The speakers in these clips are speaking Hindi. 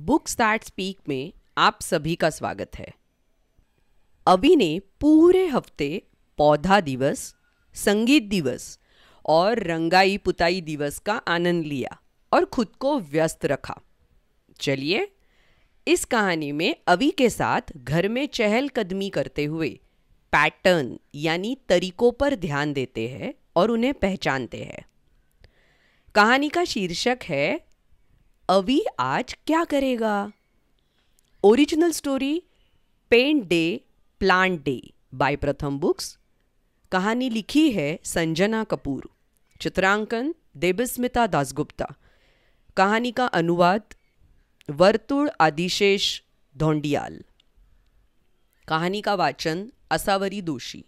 बुक स्टार्ट स्पीक में आप सभी का स्वागत है अभी ने पूरे हफ्ते पौधा दिवस संगीत दिवस और रंगाई पुताई दिवस का आनंद लिया और खुद को व्यस्त रखा चलिए इस कहानी में अभी के साथ घर में चहलकदमी करते हुए पैटर्न यानी तरीकों पर ध्यान देते हैं और उन्हें पहचानते हैं कहानी का शीर्षक है अवी आज क्या करेगा original story paint day plant day by Pratham Books कहानी लिखी है संजना कपूर चित्रांकन देबस्मिता दासगुप्ता कहानी का अनुवाद वर्तुण आदिशेष धोंडियाल कहानी का वाचन असावरी दोषी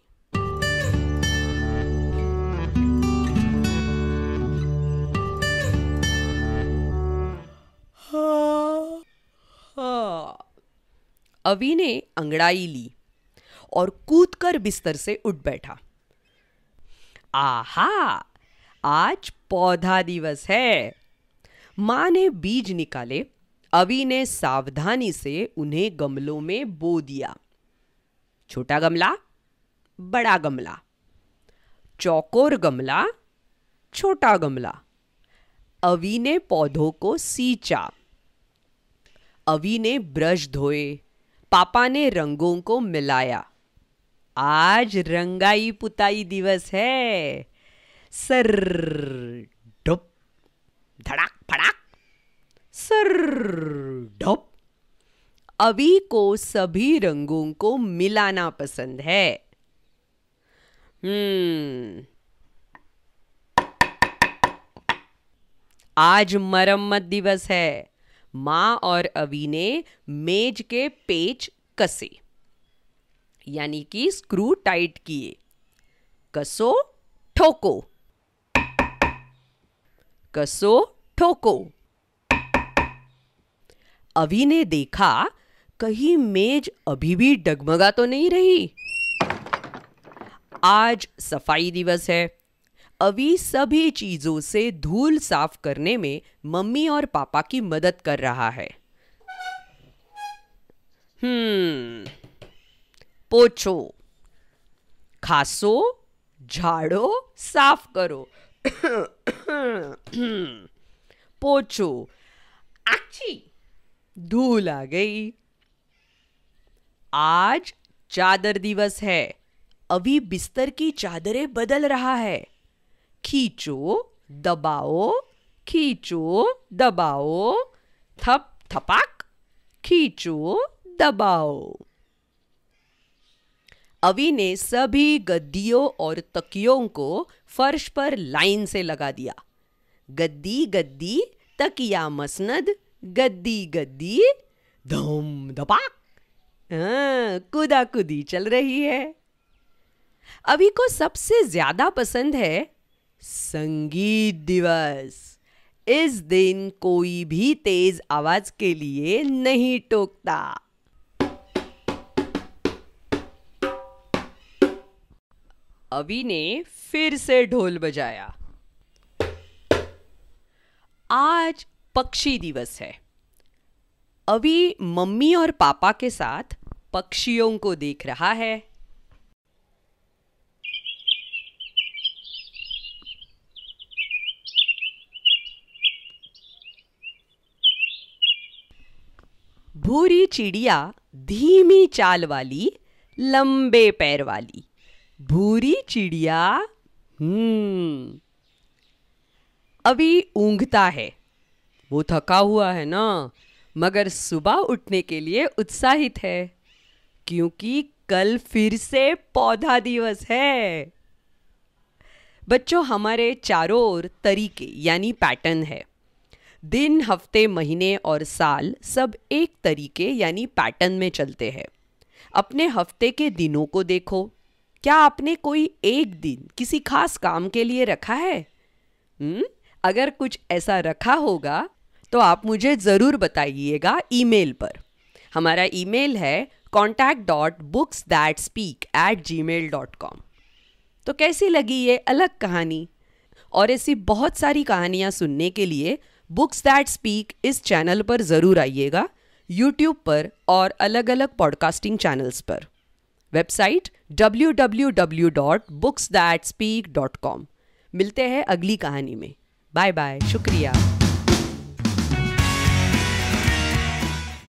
अवि ने अंगड़ाई ली और कूदकर बिस्तर से उठ बैठा आहा आज पौधा दिवस है मां ने बीज निकाले अवि ने सावधानी से उन्हें गमलों में बो दिया छोटा गमला बड़ा गमला चौकोर गमला छोटा गमला अवि ने पौधों को सींचा अवि ने ब्रश धोए पापा ने रंगों को मिलाया आज रंगाई पुताई दिवस है सर डुप धड़ाक फड़ाक सर ढुप अभी को सभी रंगों को मिलाना पसंद है हम्म आज मरम्मत दिवस है माँ और अवी ने मेज के पेच कसे यानी कि स्क्रू टाइट किए कसो ठोको कसो ठोको अभी ने देखा कहीं मेज अभी भी डगमगा तो नहीं रही आज सफाई दिवस है अभी सभी चीज़ों से धूल साफ करने में मम्मी और पापा की मदद कर रहा है हम्म पोछो खासो झाड़ो साफ करो पोछो आची धूल आ गई आज चादर दिवस है अभी बिस्तर की चादरें बदल रहा है खींचो दबाओ खींचो दबाओ थप थपाक खींचो दबाओ अवि ने सभी गद्दियों और तकियों को फर्श पर लाइन से लगा दिया गद्दी गद्दी तकिया मसनद गद्दी गद्दी धम धपाक हाँ, कुदा कुदी चल रही है अभी को सबसे ज्यादा पसंद है संगीत दिवस इस दिन कोई भी तेज आवाज के लिए नहीं टोकता अभी ने फिर से ढोल बजाया आज पक्षी दिवस है अभी मम्मी और पापा के साथ पक्षियों को देख रहा है भूरी चिड़िया धीमी चाल वाली लंबे पैर वाली भूरी चिड़िया हम्म अभी ऊंघता है वो थका हुआ है ना मगर सुबह उठने के लिए उत्साहित है क्योंकि कल फिर से पौधा दिवस है बच्चों हमारे चारों ओर तरीके यानी पैटर्न है दिन हफ्ते महीने और साल सब एक तरीके यानी पैटर्न में चलते हैं अपने हफ्ते के दिनों को देखो क्या आपने कोई एक दिन किसी खास काम के लिए रखा है हुँ? हम्म, अगर कुछ ऐसा रखा होगा तो आप मुझे ज़रूर बताइएगा ईमेल पर हमारा ईमेल है contact dot books that speak at Gmail dot com तो कैसी लगी ये अलग कहानी और ऐसी बहुत सारी कहानियाँ सुनने के लिए बुक्स दैट स्पीक इस चैनल पर ज़रूर आइएगा यूट्यूब पर और अलग अलग पॉडकास्टिंग चैनल्स पर वेबसाइट www.booksthatspeak.com मिलते हैं अगली कहानी में बाय बाय शुक्रिया